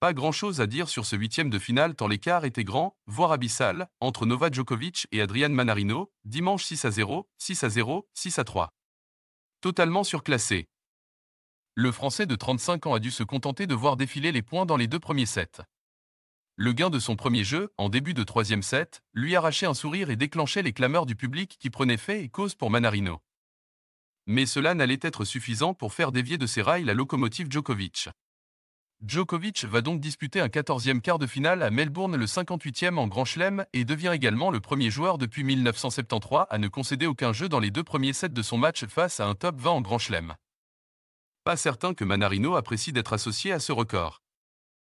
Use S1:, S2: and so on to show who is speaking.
S1: Pas grand-chose à dire sur ce huitième de finale tant l'écart était grand, voire abyssal, entre Nova Djokovic et Adrian Manarino, dimanche 6 à 0, 6 à 0, 6 à 3. Totalement surclassé. Le Français de 35 ans a dû se contenter de voir défiler les points dans les deux premiers sets. Le gain de son premier jeu, en début de troisième set, lui arrachait un sourire et déclenchait les clameurs du public qui prenaient fait et cause pour Manarino. Mais cela n'allait être suffisant pour faire dévier de ses rails la locomotive Djokovic. Djokovic va donc disputer un 14e quart de finale à Melbourne le 58e en Grand Chelem et devient également le premier joueur depuis 1973 à ne concéder aucun jeu dans les deux premiers sets de son match face à un top 20 en Grand Chelem. Pas certain que Manarino apprécie d'être associé à ce record.